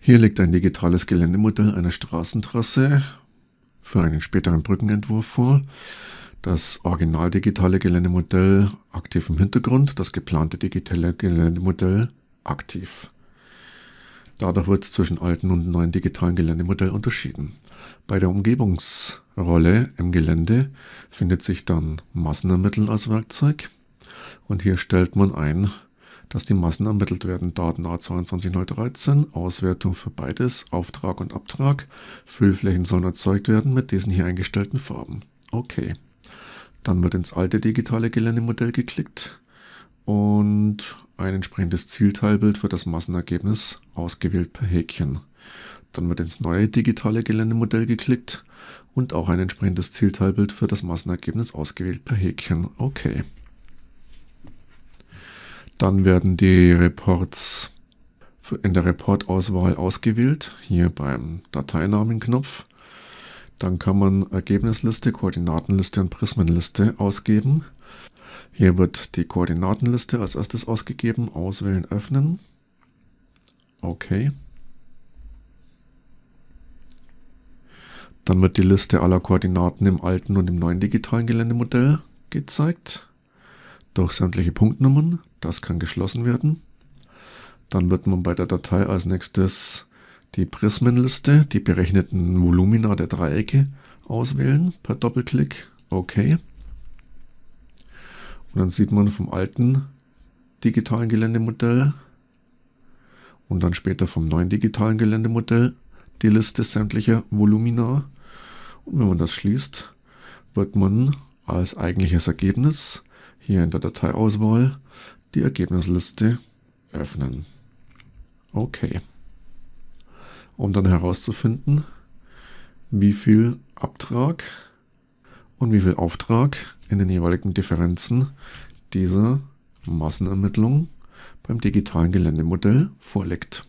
Hier liegt ein digitales Geländemodell einer Straßentrasse für einen späteren Brückenentwurf vor. Das original digitale Geländemodell aktiv im Hintergrund, das geplante digitale Geländemodell aktiv. Dadurch wird zwischen alten und neuen digitalen Geländemodell unterschieden. Bei der Umgebungsrolle im Gelände findet sich dann Massenermittel als Werkzeug und hier stellt man ein, dass die Massen ermittelt werden. Daten a 22.013, Auswertung für beides, Auftrag und Abtrag. Füllflächen sollen erzeugt werden mit diesen hier eingestellten Farben. Okay. Dann wird ins alte digitale Geländemodell geklickt und ein entsprechendes Zielteilbild für das Massenergebnis ausgewählt per Häkchen. Dann wird ins neue digitale Geländemodell geklickt und auch ein entsprechendes Zielteilbild für das Massenergebnis ausgewählt per Häkchen. Okay. Dann werden die Reports in der Reportauswahl ausgewählt, hier beim Dateinamen-Knopf. Dann kann man Ergebnisliste, Koordinatenliste und Prismenliste ausgeben. Hier wird die Koordinatenliste als erstes ausgegeben, auswählen, öffnen. OK. Dann wird die Liste aller Koordinaten im alten und im neuen digitalen Geländemodell gezeigt durch sämtliche Punktnummern. Das kann geschlossen werden. Dann wird man bei der Datei als nächstes die Prismenliste, die berechneten Volumina der Dreiecke auswählen per Doppelklick. OK. Und dann sieht man vom alten digitalen Geländemodell und dann später vom neuen digitalen Geländemodell die Liste sämtlicher Volumina. Und wenn man das schließt, wird man als eigentliches Ergebnis hier in der Dateiauswahl die Ergebnisliste öffnen. Okay. Um dann herauszufinden, wie viel Abtrag und wie viel Auftrag in den jeweiligen Differenzen dieser Massenermittlung beim digitalen Geländemodell vorliegt.